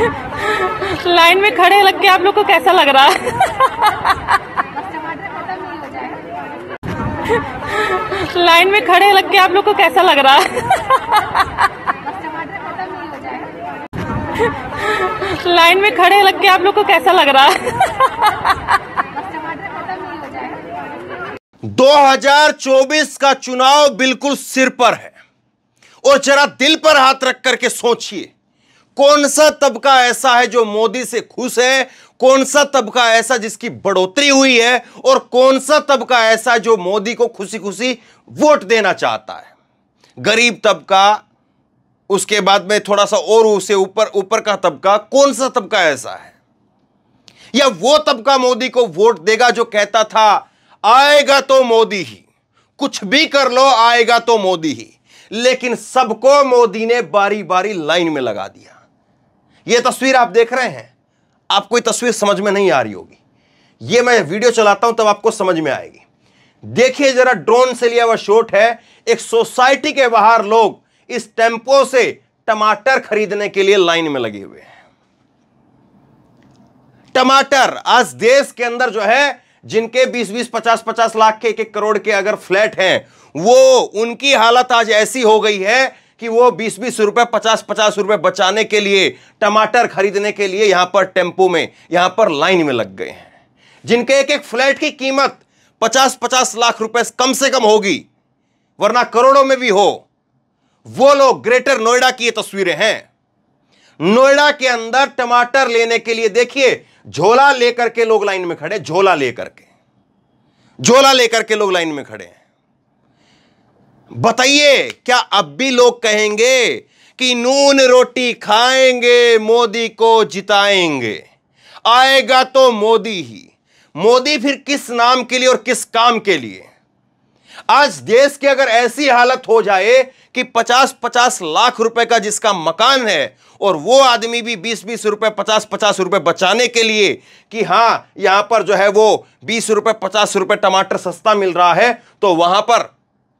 line में खड़े लग के आप लोग को कैसा लग रहा है लाइन में खड़े लग के आप लोग को कैसा लग रहा है लाइन में खड़े लग के आप लोग को कैसा लग रहा है 2024 का चुनाव बिल्कुल सिर पर है और जरा दिल पर हाथ रख करके सोचिए कौन सा तबका ऐसा है जो मोदी से खुश है कौन सा तबका ऐसा जिसकी बढ़ोतरी हुई है और कौन सा तबका ऐसा जो मोदी को खुशी खुशी वोट देना चाहता है गरीब तबका उसके बाद में थोड़ा सा और उसे ऊपर ऊपर का तबका कौन सा तबका ऐसा है या वो तबका मोदी को वोट देगा जो कहता था आएगा तो मोदी ही कुछ भी कर लो आएगा तो मोदी ही लेकिन सबको मोदी ने बारी बारी लाइन में लगा दिया ये तस्वीर आप देख रहे हैं आपको तस्वीर समझ में नहीं आ रही होगी ये मैं वीडियो चलाता हूं तब आपको समझ में आएगी देखिए जरा ड्रोन से लिया हुआ शॉट है एक सोसाइटी के बाहर लोग इस टेम्पो से टमाटर खरीदने के लिए लाइन में लगे हुए हैं टमाटर आज देश के अंदर जो है जिनके 20 20 50 50 लाख के एक एक करोड़ के अगर फ्लैट हैं वो उनकी हालत आज ऐसी हो गई है कि वो बीस बीस रुपए पचास पचास रुपए बचाने के लिए टमाटर खरीदने के लिए यहां पर टेम्पो में यहां पर लाइन में लग गए हैं जिनके एक एक फ्लैट की कीमत पचास पचास लाख रुपए कम से कम होगी वरना करोड़ों में भी हो वो लोग ग्रेटर नोएडा की ये तस्वीरें हैं नोएडा के अंदर टमाटर लेने के लिए देखिए झोला लेकर के लोग लाइन में खड़े झोला लेकर के झोला लेकर के लोग लाइन में खड़े हैं बताइए क्या अब भी लोग कहेंगे कि नून रोटी खाएंगे मोदी को जिताएंगे आएगा तो मोदी ही मोदी फिर किस नाम के लिए और किस काम के लिए आज देश की अगर ऐसी हालत हो जाए कि 50-50 लाख रुपए का जिसका मकान है और वो आदमी भी 20-20 रुपए 50-50 रुपए बचाने के लिए कि हाँ यहां पर जो है वो 20 रुपए 50 रुपए टमाटर सस्ता मिल रहा है तो वहां पर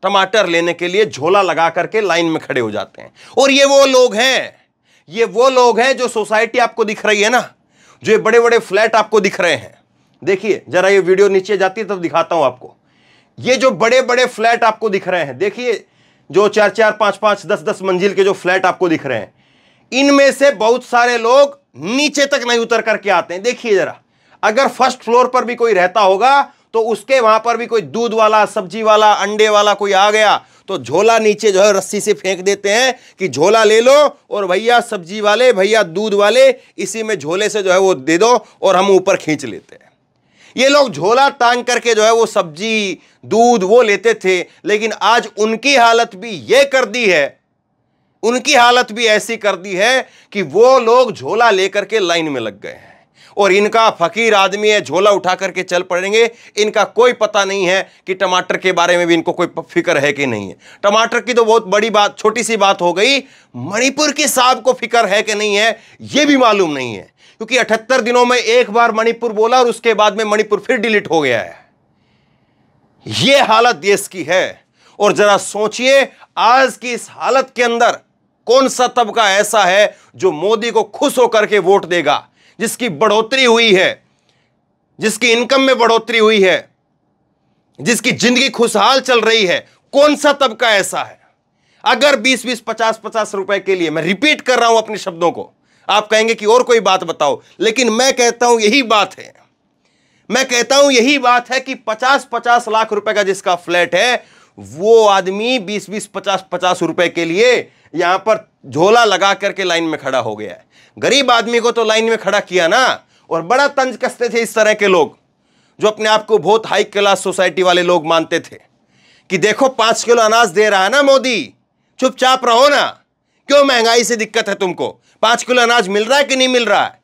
टमाटर लेने के लिए झोला लगा करके लाइन में खड़े हो जाते हैं और ये वो लोग हैं ये वो लोग हैं जो सोसाइटी आपको दिख रही है ना जो ये बड़े बड़े फ्लैट आपको दिख रहे हैं देखिए जरा ये वीडियो नीचे जाती है तब दिखाता हूं आपको ये जो बड़े बड़े फ्लैट आपको दिख रहे हैं देखिए जो चार चार पांच पांच दस दस मंजिल के जो फ्लैट आपको दिख रहे हैं इनमें से बहुत सारे लोग नीचे तक नहीं उतर करके आते हैं देखिए जरा अगर फर्स्ट फ्लोर पर भी कोई रहता होगा तो उसके वहां पर भी कोई दूध वाला सब्जी वाला अंडे वाला कोई आ गया तो झोला नीचे जो है रस्सी से फेंक देते हैं कि झोला ले लो और भैया सब्जी वाले भैया दूध वाले इसी में झोले से जो है वो दे दो और हम ऊपर खींच लेते हैं ये लोग झोला तांग करके जो है वो सब्जी दूध वो लेते थे लेकिन आज उनकी हालत भी ये कर दी है उनकी हालत भी ऐसी कर दी है कि वो लोग झोला लेकर के लाइन में लग गए हैं और इनका फकीर आदमी है झोला उठा करके चल पड़ेंगे इनका कोई पता नहीं है कि टमाटर के बारे में भी इनको कोई फिक्र है कि नहीं है टमाटर की तो बहुत बड़ी बात छोटी सी बात हो गई मणिपुर की साहब को फिक्र है कि नहीं है ये भी मालूम नहीं है क्योंकि अठहत्तर दिनों में एक बार मणिपुर बोला और उसके बाद में मणिपुर फिर डिलीट हो गया है ये हालत देश की है और जरा सोचिए आज की इस हालत के अंदर कौन सा तबका ऐसा है जो मोदी को खुश होकर के वोट देगा जिसकी बढ़ोतरी हुई है जिसकी इनकम में बढ़ोतरी हुई है जिसकी जिंदगी खुशहाल चल रही है कौन सा तबका ऐसा है अगर 20 20 50 50 रुपए के लिए मैं रिपीट कर रहा हूं अपने शब्दों को आप कहेंगे कि और कोई बात बताओ लेकिन मैं कहता हूं यही बात है मैं कहता हूं यही बात है कि 50 50 लाख रुपए का जिसका फ्लैट है वो आदमी 20 20 50 50 रुपए के लिए यहां पर झोला लगा करके लाइन में खड़ा हो गया है गरीब आदमी को तो लाइन में खड़ा किया ना और बड़ा तंज कसते थे इस तरह के लोग जो अपने आप को बहुत हाई क्लास सोसाइटी वाले लोग मानते थे कि देखो पांच किलो अनाज दे रहा है ना मोदी चुपचाप रहो ना क्यों महंगाई से दिक्कत है तुमको पांच किलो अनाज मिल रहा है कि नहीं मिल रहा है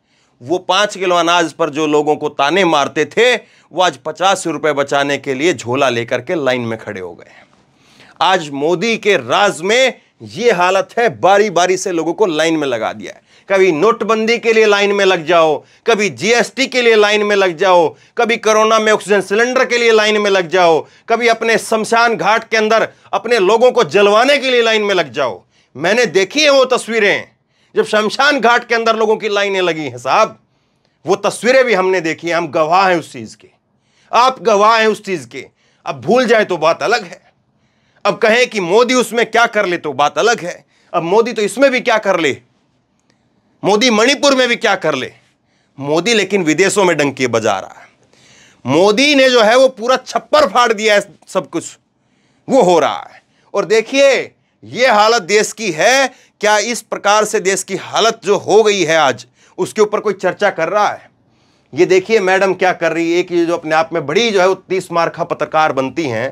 वो पांच किलो अनाज पर जो लोगों को ताने मारते थे वो आज पचास रुपए बचाने के लिए झोला लेकर के लाइन में खड़े हो गए आज मोदी के राज में ये हालत है बारी बारी से लोगों को लाइन में लगा दिया है कभी नोटबंदी के लिए लाइन में लग जाओ कभी जीएसटी के लिए लाइन में लग जाओ कभी कोरोना में ऑक्सीजन सिलेंडर के लिए लाइन में लग जाओ कभी अपने शमशान घाट के अंदर अपने लोगों को जलवाने के लिए लाइन में लग जाओ मैंने देखी है वो तस्वीरें जब शमशान घाट के अंदर लोगों की लाइनें लगी हैं साहब वो तस्वीरें भी हमने देखी हैं हम गवाह हैं उस चीज़ के आप गवाह हैं उस चीज़ के अब भूल जाए तो बात अलग है अब कहें कि मोदी उसमें क्या कर ले तो बात अलग है अब मोदी तो इसमें भी क्या कर ले मोदी मणिपुर में भी क्या कर ले मोदी लेकिन विदेशों में डंकी बजा रहा है मोदी ने जो है वो पूरा छप्पर फाड़ दिया है सब कुछ वो हो रहा है और देखिए ये हालत देश की है क्या इस प्रकार से देश की हालत जो हो गई है आज उसके ऊपर कोई चर्चा कर रहा है ये देखिए मैडम क्या कर रही है कि जो अपने आप में बड़ी जो है वो तीस मार्खा पत्रकार बनती हैं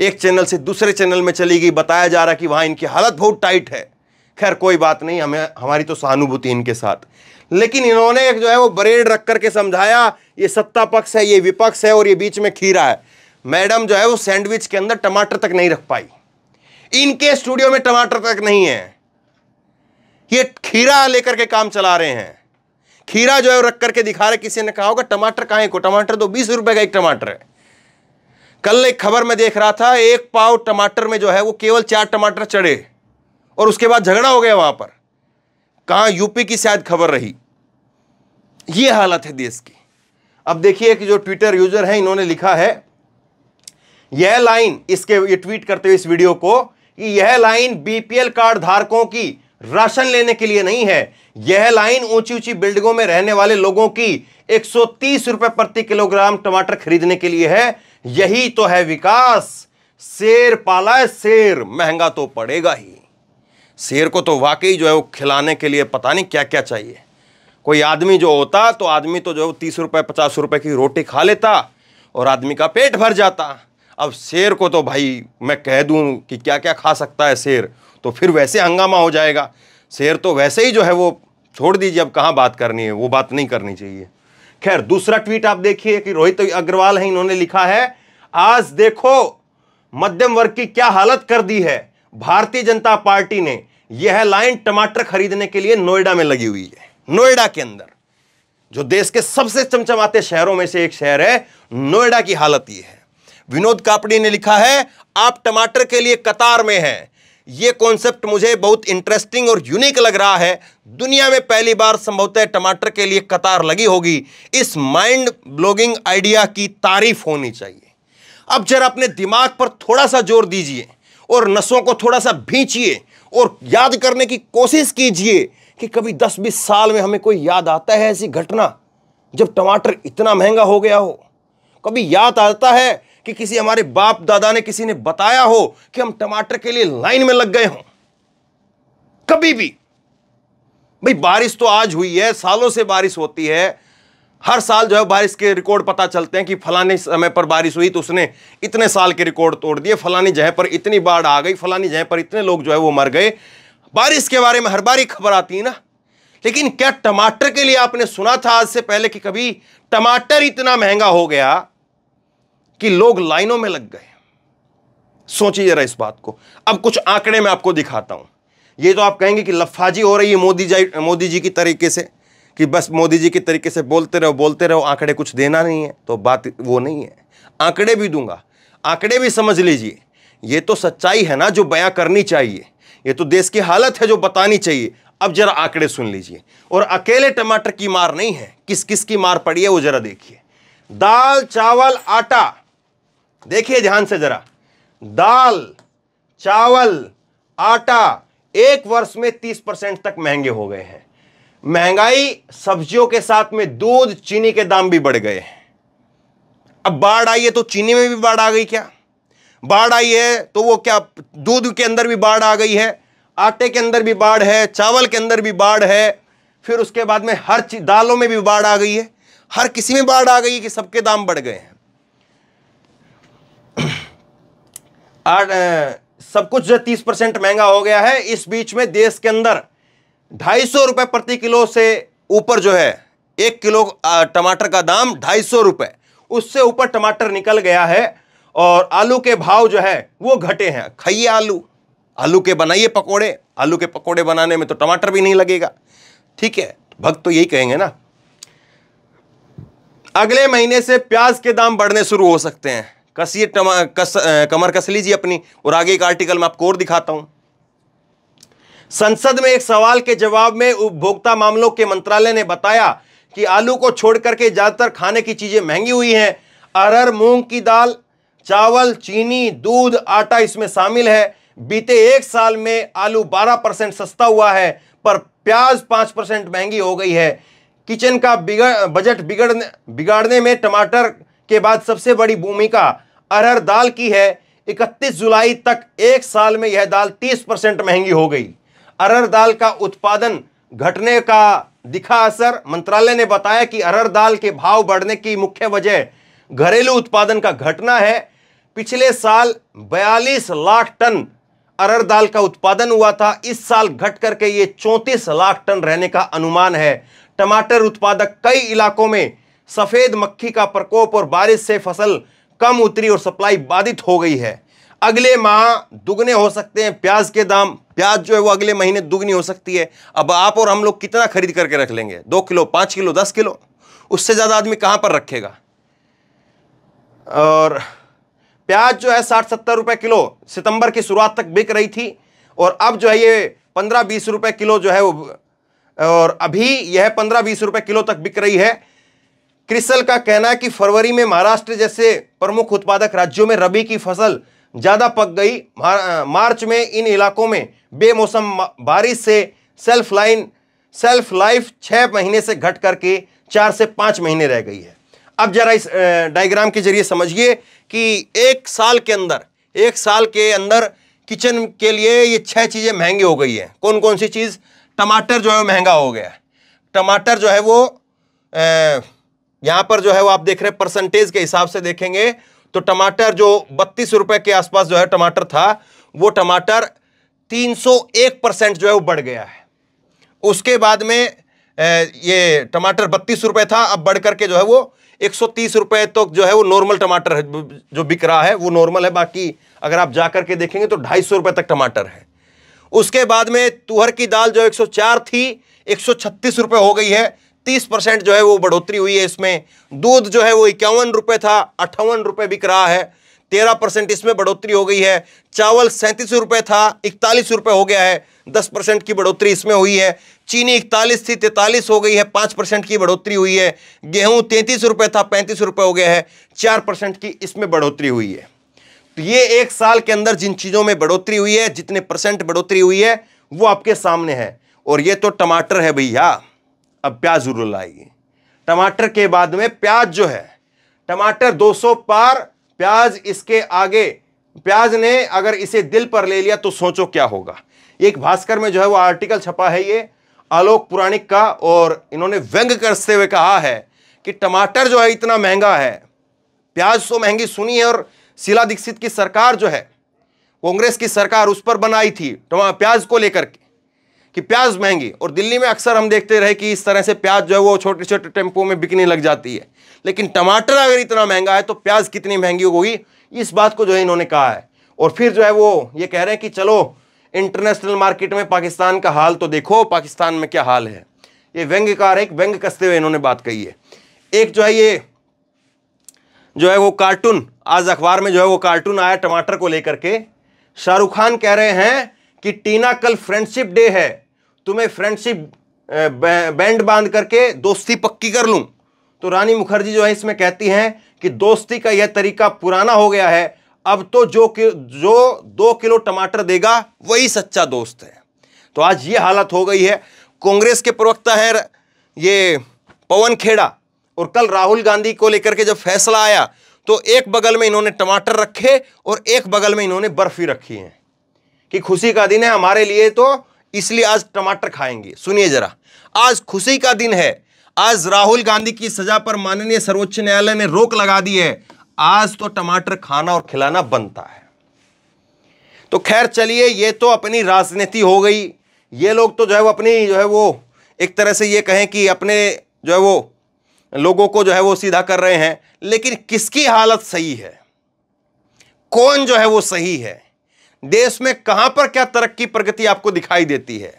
एक चैनल से दूसरे चैनल में चली गई बताया जा रहा कि वहाँ इनकी हालत बहुत टाइट है खैर कोई बात नहीं हमें हमारी तो सहानुभूति इनके साथ लेकिन इन्होंने जो है वो ब्रेड रख करके समझाया ये सत्ता पक्ष है ये विपक्ष है और ये बीच में खीरा है मैडम जो है वो सैंडविच के अंदर टमाटर तक नहीं रख पाई इनके स्टूडियो में टमाटर तक नहीं है ये खीरा लेकर के काम चला रहे हैं खीरा जो है रख करके दिखा रहे किसी ने कहा होगा टमाटर कहाँ को टमाटर तो बीस रुपए का एक टमाटर है कल एक खबर में देख रहा था एक पाव टमाटर में जो है वो केवल चार टमाटर चढ़े और उसके बाद झगड़ा हो गया वहां पर कहा यूपी की शायद खबर रही ये हालत है देश की अब देखिए कि जो ट्विटर यूजर है इन्होंने लिखा है यह लाइन इसके ये ट्वीट करते हुए इस वीडियो को कि यह लाइन बीपीएल कार्ड धारकों की राशन लेने के लिए नहीं है यह लाइन ऊंची ऊंची बिल्डिंगों में रहने वाले लोगों की एक रुपए प्रति किलोग्राम टमाटर खरीदने के लिए है यही तो है विकास शेर पाला है शेर महंगा तो पड़ेगा ही शेर को तो वाकई जो है वो खिलाने के लिए पता नहीं क्या क्या चाहिए कोई आदमी जो होता तो आदमी तो जो है तीस रुपये पचास रुपये की रोटी खा लेता और आदमी का पेट भर जाता अब शेर को तो भाई मैं कह दूं कि क्या क्या खा सकता है शेर तो फिर वैसे हंगामा हो जाएगा शेर तो वैसे ही जो है वो छोड़ दीजिए अब कहाँ बात करनी है वो बात नहीं करनी चाहिए खैर दूसरा ट्वीट आप देखिए कि रोहित अग्रवाल है इन्होंने लिखा है आज देखो मध्यम वर्ग की क्या हालत कर दी है भारतीय जनता पार्टी ने यह लाइन टमाटर खरीदने के लिए नोएडा में लगी हुई है नोएडा के अंदर जो देश के सबसे चमचमाते शहरों में से एक शहर है नोएडा की हालत यह है विनोद कापड़ी ने लिखा है आप टमाटर के लिए कतार में हैं यह कॉन्सेप्ट मुझे बहुत इंटरेस्टिंग और यूनिक लग रहा है दुनिया में पहली बार संभवतः टमाटर के लिए कतार लगी होगी इस माइंड ब्लॉगिंग आइडिया की तारीफ होनी चाहिए अब जरा अपने दिमाग पर थोड़ा सा जोर दीजिए और नसों को थोड़ा सा भींचिए और याद करने की कोशिश कीजिए कि कभी दस बीस साल में हमें कोई याद आता है ऐसी घटना जब टमाटर इतना महंगा हो गया हो कभी याद आता है कि किसी हमारे बाप दादा ने किसी ने बताया हो कि हम टमाटर के लिए लाइन में लग गए हों कभी भी भाई बारिश तो आज हुई है सालों से बारिश होती है हर साल जो है बारिश के रिकॉर्ड पता चलते हैं कि फलाने समय पर बारिश हुई तो उसने इतने साल के रिकॉर्ड तोड़ दिए फलानी जगह पर इतनी बाढ़ आ गई फलानी जगह पर इतने लोग जो है वो मर गए बारिश के बारे में हर बार ही खबर आती है ना लेकिन क्या टमाटर के लिए आपने सुना था आज से पहले कि कभी टमाटर इतना महंगा हो गया कि लोग लाइनों में लग गए सोचिए जरा इस बात को अब कुछ आंकड़े मैं आपको दिखाता हूं ये तो आप कहेंगे कि लफाजी हो रही है मोदी जी मोदी जी की तरीके से कि बस मोदी जी के तरीके से बोलते रहो बोलते रहो आंकड़े कुछ देना नहीं है तो बात वो नहीं है आंकड़े भी दूंगा आंकड़े भी समझ लीजिए ये तो सच्चाई है ना जो बयां करनी चाहिए ये तो देश की हालत है जो बतानी चाहिए अब जरा आंकड़े सुन लीजिए और अकेले टमाटर की मार नहीं है किस किस की मार पड़ी है वो जरा देखिए दाल चावल आटा देखिए ध्यान से जरा दाल चावल आटा एक वर्ष में तीस परसेंट तक महंगे हो गए हैं महंगाई सब्जियों के साथ में दूध चीनी के दाम भी बढ़ गए अब बाढ़ आई है तो चीनी में भी बाढ़ आ गई क्या बाढ़ आई है तो वो क्या दूध के अंदर भी बाढ़ आ गई है आटे के अंदर भी बाढ़ है चावल के अंदर भी बाढ़ है फिर उसके बाद में हर चीज दालों में भी बाढ़ आ गई है हर किसी में बाढ़ आ गई है कि सबके दाम बढ़ गए हैं सब कुछ जो तीस परसेंट महंगा हो गया है इस बीच में देश के अंदर ढाई सौ रुपये प्रति किलो से ऊपर जो है एक किलो टमाटर का दाम ढाई सौ रुपये उससे ऊपर टमाटर निकल गया है और आलू के भाव जो है वो घटे हैं खाइए आलू आलू के बनाइए पकोड़े आलू के पकोड़े बनाने में तो टमाटर भी नहीं लगेगा ठीक है भक्त तो यही कहेंगे ना अगले महीने से प्याज के दाम बढ़ने शुरू हो सकते हैं कसिए कस, कमर कस लीजिए अपनी और आगे एक आर्टिकल मैं आपको और दिखाता हूं संसद में एक सवाल के जवाब में उपभोक्ता मामलों के मंत्रालय ने बताया कि आलू को छोड़ करके ज़्यादातर खाने की चीज़ें महंगी हुई हैं अरहर मूंग की दाल चावल चीनी दूध आटा इसमें शामिल है बीते एक साल में आलू 12 परसेंट सस्ता हुआ है पर प्याज 5 परसेंट महंगी हो गई है किचन का बिगड़ बजट बिगड़ने बिगाड़ने में टमाटर के बाद सबसे बड़ी भूमिका अरहर दाल की है 31 जुलाई तक एक साल में यह दाल 30 परसेंट महंगी हो गई अरहर दाल का उत्पादन घटने का दिखा असर मंत्रालय ने बताया कि अरहर दाल के भाव बढ़ने की मुख्य वजह घरेलू उत्पादन का घटना है पिछले साल 42 लाख टन अरहर दाल का उत्पादन हुआ था इस साल घट करके ये 34 लाख टन रहने का अनुमान है टमाटर उत्पादक कई इलाकों में सफ़ेद मक्खी का प्रकोप और बारिश से फसल कम उतरी और सप्लाई बाधित हो गई है अगले माह दुगने हो सकते हैं प्याज के दाम प्याज जो है वो अगले महीने दुगनी हो सकती है अब आप और हम लोग कितना खरीद करके रख लेंगे दो किलो पाँच किलो दस किलो उससे ज़्यादा आदमी कहाँ पर रखेगा और प्याज जो है साठ सत्तर रुपये किलो सितंबर की शुरुआत तक बिक रही थी और अब जो है ये पंद्रह बीस रुपये किलो जो है वो और अभी यह पंद्रह बीस रुपये किलो तक बिक रही है क्रिसल का कहना है कि फरवरी में महाराष्ट्र जैसे प्रमुख उत्पादक राज्यों में रबी की फसल ज़्यादा पक गई मार्च में इन इलाकों में बेमौसम बारिश से सेल्फ लाइन सेल्फ लाइफ छः महीने से घट करके चार से पाँच महीने रह गई है अब जरा इस डायग्राम के जरिए समझिए कि एक साल के अंदर एक साल के अंदर किचन के लिए ये छह चीज़ें महंगी हो गई हैं कौन कौन सी चीज़ टमाटर जो है महंगा हो गया टमाटर जो है वो यहाँ पर जो है वो आप देख रहे हैं परसेंटेज के हिसाब से देखेंगे तो टमाटर जो बत्तीस रुपए के आसपास जो है टमाटर था वो टमाटर 301 परसेंट जो है वो बढ़ गया है उसके बाद में ये टमाटर बत्तीस रुपए था अब बढ़ करके जो है वो 130 रुपए तो जो है वो नॉर्मल टमाटर है जो बिक रहा है वो नॉर्मल है बाकी अगर आप जा करके देखेंगे तो ढाई सौ रुपए तक टमाटर है उसके बाद में तुहर की दाल जो 104 थी एक रुपए हो गई है तीस परसेंट जो है वो बढ़ोतरी हुई है इसमें दूध जो है वो इक्यावन रुपए था अट्ठावन रुपए बिक रहा है तेरह परसेंट इसमें बढ़ोतरी हो गई है चावल सैंतीस रुपये था इकतालीस रुपए हो गया है दस परसेंट की बढ़ोतरी इसमें हुई है चीनी इकतालीस थी तैतालीस हो गई है पाँच परसेंट की बढ़ोतरी हुई है गेहूं तैंतीस रुपये था पैंतीस रुपये हो गया है चार परसेंट की इसमें बढ़ोतरी हुई है तो ये एक साल के अंदर जिन चीज़ों में बढ़ोतरी हुई है जितने परसेंट बढ़ोतरी हुई है वो आपके सामने है और ये तो टमाटर है भैया अब प्याज जरूर लाइए टमाटर के बाद में प्याज जो है टमाटर 200 पार प्याज इसके आगे प्याज ने अगर इसे दिल पर ले लिया तो सोचो क्या होगा एक भास्कर में जो है वो आर्टिकल छपा है ये आलोक पुराणिक का और इन्होंने व्यंग करते हुए कहा है कि टमाटर जो है इतना महंगा है प्याज तो महंगी सुनी है और शिला दीक्षित की सरकार जो है कांग्रेस की सरकार उस पर बनाई थी प्याज को लेकर के कि प्याज महंगी और दिल्ली में अक्सर हम देखते रहे कि इस तरह से प्याज जो है वो छोटे छोटे टेम्पो में बिकने लग जाती है लेकिन टमाटर अगर इतना महंगा है तो प्याज कितनी महंगी होगी इस बात को जो है इन्होंने कहा है और फिर जो है वो ये कह रहे हैं कि चलो इंटरनेशनल मार्केट में पाकिस्तान का हाल तो देखो पाकिस्तान में क्या हाल है ये व्यंग्यकार है एक व्यंग कसते हुए इन्होंने बात कही है एक जो है ये जो है वो कार्टून आज अखबार में जो है वो कार्टून आया टमाटर को लेकर के शाहरुख खान कह रहे हैं कि टीना कल फ्रेंडशिप डे है तुम्हें फ्रेंडशिप बैंड बांध करके दोस्ती पक्की कर लूँ तो रानी मुखर्जी जो है इसमें कहती हैं कि दोस्ती का यह तरीका पुराना हो गया है अब तो जो कि जो दो किलो टमाटर देगा वही सच्चा दोस्त है तो आज ये हालत हो गई है कांग्रेस के प्रवक्ता है ये पवन खेड़ा और कल राहुल गांधी को लेकर के जब फैसला आया तो एक बगल में इन्होंने टमाटर रखे और एक बगल में इन्होंने बर्फ़ी रखी है कि खुशी का दिन है हमारे लिए तो इसलिए आज टमाटर खाएंगे सुनिए जरा आज खुशी का दिन है आज राहुल गांधी की सजा पर माननीय सर्वोच्च न्यायालय ने रोक लगा दी है आज तो टमाटर खाना और खिलाना बनता है तो खैर चलिए ये तो अपनी राजनीति हो गई ये लोग तो जो है वो अपनी जो है वो एक तरह से ये कहें कि अपने जो है वो लोगों को जो है वो सीधा कर रहे हैं लेकिन किसकी हालत सही है कौन जो है वो सही है देश में कहां पर क्या तरक्की प्रगति आपको दिखाई देती है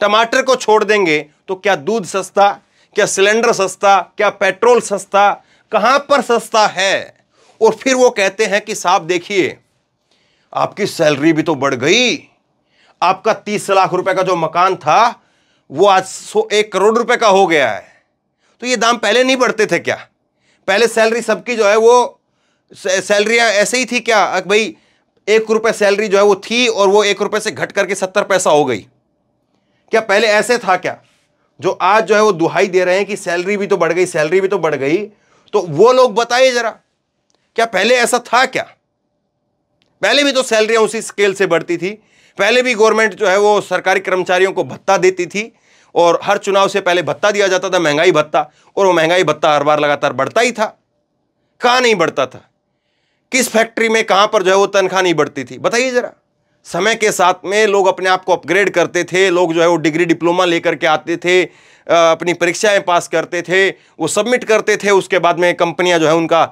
टमाटर को छोड़ देंगे तो क्या दूध सस्ता क्या सिलेंडर सस्ता क्या पेट्रोल सस्ता कहां पर सस्ता है और फिर वो कहते हैं कि साहब देखिए आपकी सैलरी भी तो बढ़ गई आपका तीस लाख रुपए का जो मकान था वो आज सो एक करोड़ रुपए का हो गया है तो ये दाम पहले नहीं बढ़ते थे क्या पहले सैलरी सबकी जो है वो सैलरियाँ ऐसे ही थी क्या भाई एक रुपये सैलरी जो है वो थी और वो एक रुपये से घट करके सत्तर पैसा हो गई क्या पहले ऐसे था क्या जो आज जो है वो दुहाई दे रहे हैं कि सैलरी भी तो बढ़ गई सैलरी भी तो बढ़ गई तो वो लोग बताइए जरा क्या पहले ऐसा था क्या पहले भी तो सैलरियां उसी स्केल से बढ़ती थी पहले भी गवर्नमेंट जो है वो सरकारी कर्मचारियों को भत्ता देती थी और हर चुनाव से पहले भत्ता दिया जाता था महंगाई भत्ता और वो महंगाई भत्ता हर बार लगातार बढ़ता ही था कहाँ नहीं बढ़ता था किस फैक्ट्री में कहाँ पर जो है वो तनख्वाह नहीं बढ़ती थी बताइए ज़रा समय के साथ में लोग अपने आप को अपग्रेड करते थे लोग जो है वो डिग्री डिप्लोमा लेकर के आते थे अपनी परीक्षाएं पास करते थे वो सबमिट करते थे उसके बाद में कंपनियां जो है उनका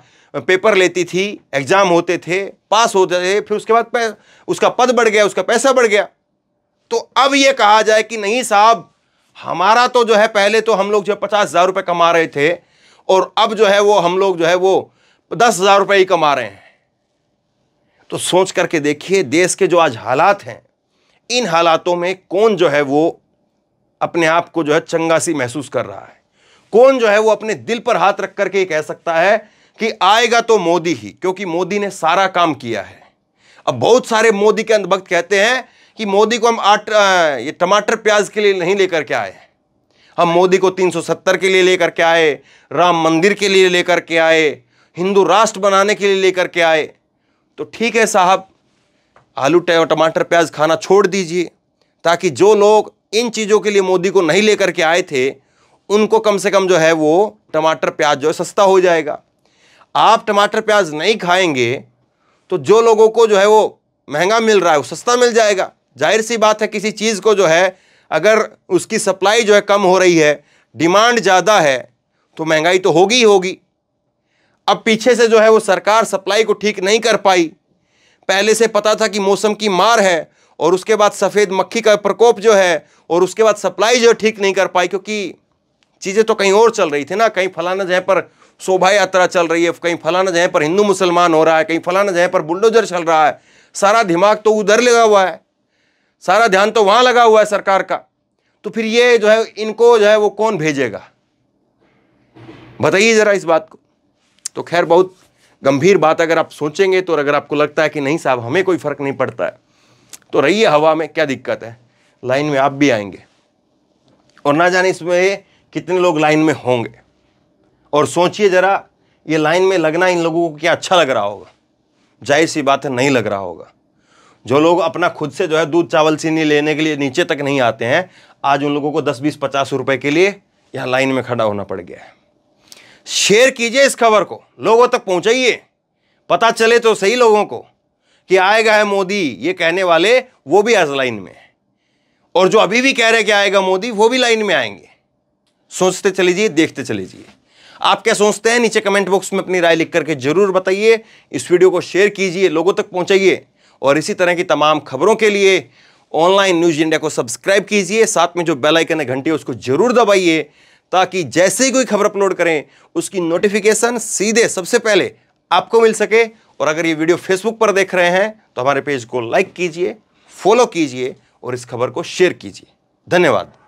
पेपर लेती थी एग्ज़ाम होते थे पास होते थे फिर उसके बाद उसका पद बढ़ गया उसका पैसा बढ़ गया तो अब ये कहा जाए कि नहीं साहब हमारा तो जो है पहले तो हम लोग जो पचास हज़ार रुपये कमा रहे थे और अब जो है वो हम लोग जो है वो दस हज़ार रुपये ही कमा रहे हैं तो सोच करके देखिए देश के जो आज हालात हैं इन हालातों में कौन जो है वो अपने आप को जो है चंगासी महसूस कर रहा है कौन जो है वो अपने दिल पर हाथ रख करके कह सकता है कि आएगा तो मोदी ही क्योंकि मोदी ने सारा काम किया है अब बहुत सारे मोदी के अंधभक्त कहते हैं कि मोदी को हम आट ये टमाटर प्याज के लिए नहीं लेकर के आए हम मोदी को 370 के लिए लेकर के आए राम मंदिर के लिए लेकर के आए हिंदू राष्ट्र बनाने के लिए लेकर के आए तो ठीक है साहब आलू टमाटर प्याज खाना छोड़ दीजिए ताकि जो लोग इन चीज़ों के लिए मोदी को नहीं लेकर के आए थे उनको कम से कम जो है वो टमाटर प्याज जो है सस्ता हो जाएगा आप टमाटर प्याज नहीं खाएंगे तो जो लोगों को जो है वो महंगा मिल रहा है वो सस्ता मिल जाएगा जाहिर सी बात है किसी चीज़ को जो है अगर उसकी सप्लाई जो है कम हो रही है डिमांड ज़्यादा है तो महंगाई तो होगी ही होगी अब पीछे से जो है वो सरकार सप्लाई को ठीक नहीं कर पाई पहले से पता था कि मौसम की मार है और उसके बाद सफ़ेद मक्खी का प्रकोप जो है और उसके बाद सप्लाई जो ठीक नहीं कर पाई क्योंकि चीज़ें तो कहीं और चल रही थी ना कहीं फलाना जगह पर शोभा यात्रा चल रही है कहीं फलाना जगह पर हिंदू मुसलमान हो रहा है कहीं फलाना जगह पर बुलडोजर चल रहा है सारा दिमाग तो उधर लगा हुआ है सारा ध्यान तो वहाँ लगा हुआ है सरकार का तो फिर ये जो है इनको जो है वो कौन भेजेगा बताइए ज़रा इस बात को तो खैर बहुत गंभीर बात अगर आप सोचेंगे तो अगर आपको लगता है कि नहीं साहब हमें कोई फ़र्क नहीं पड़ता है तो रहिए हवा में क्या दिक्कत है लाइन में आप भी आएंगे और ना जाने इसमें कितने लोग लाइन में होंगे और सोचिए ज़रा ये लाइन में लगना इन लोगों को क्या अच्छा लग रहा होगा जाहिर सी बात है नहीं लग रहा होगा जो लोग अपना खुद से जो है दूध चावल चीनी लेने के लिए नीचे तक नहीं आते हैं आज उन लोगों को दस बीस पचास रुपए के लिए यहाँ लाइन में खड़ा होना पड़ गया है शेयर कीजिए इस खबर को लोगों तक पहुंचाइए पता चले तो सही लोगों को कि आएगा है मोदी ये कहने वाले वो भी आज लाइन में और जो अभी भी कह रहे हैं कि आएगा मोदी वो भी लाइन में आएंगे सोचते चले जाइए देखते चले जाइए आप क्या सोचते हैं नीचे कमेंट बॉक्स में अपनी राय लिख करके जरूर बताइए इस वीडियो को शेयर कीजिए लोगों तक पहुंचाइए और इसी तरह की तमाम खबरों के लिए ऑनलाइन न्यूज़ इंडिया को सब्सक्राइब कीजिए साथ में जो बेल आइकन है घंटी उसको जरूर दबाइए ताकि जैसे ही कोई खबर अपलोड करें उसकी नोटिफिकेशन सीधे सबसे पहले आपको मिल सके और अगर ये वीडियो फेसबुक पर देख रहे हैं तो हमारे पेज को लाइक कीजिए फॉलो कीजिए और इस खबर को शेयर कीजिए धन्यवाद